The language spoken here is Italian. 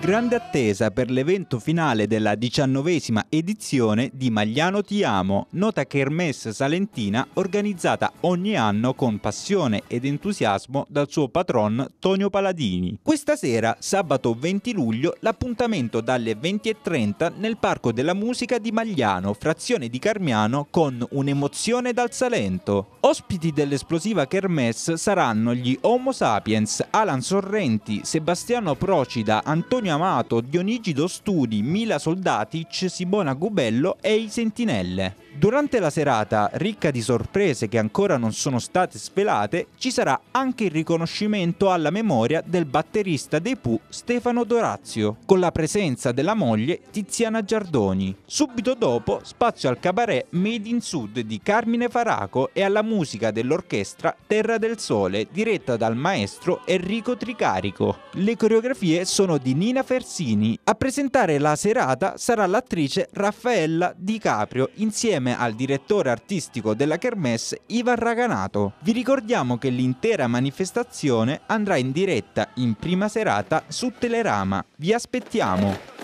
Grande attesa per l'evento finale della diciannovesima edizione di Magliano Ti Amo, nota kermesse salentina organizzata ogni anno con passione ed entusiasmo dal suo patron Tonio Paladini. Questa sera, sabato 20 luglio, l'appuntamento dalle 20.30 nel Parco della Musica di Magliano, frazione di Carmiano, con un'emozione dal Salento. Ospiti dell'esplosiva kermesse saranno gli Homo Sapiens, Alan Sorrenti, Sebastiano Procida, Antonio Amato, Dionigido Studi, Mila Soldatic, Sibona Gubello e i Sentinelle. Durante la serata, ricca di sorprese che ancora non sono state svelate, ci sarà anche il riconoscimento alla memoria del batterista dei Pooh Stefano Dorazio, con la presenza della moglie Tiziana Giardoni. Subito dopo, spazio al cabaret Made in Sud di Carmine Faraco e alla musica dell'orchestra Terra del Sole, diretta dal maestro Enrico Tricarico. Le coreografie sono di Nina Fersini. A presentare la serata sarà l'attrice Raffaella Di Caprio insieme insieme al direttore artistico della Kermesse Ivan Raganato. Vi ricordiamo che l'intera manifestazione andrà in diretta in prima serata su Telerama. Vi aspettiamo!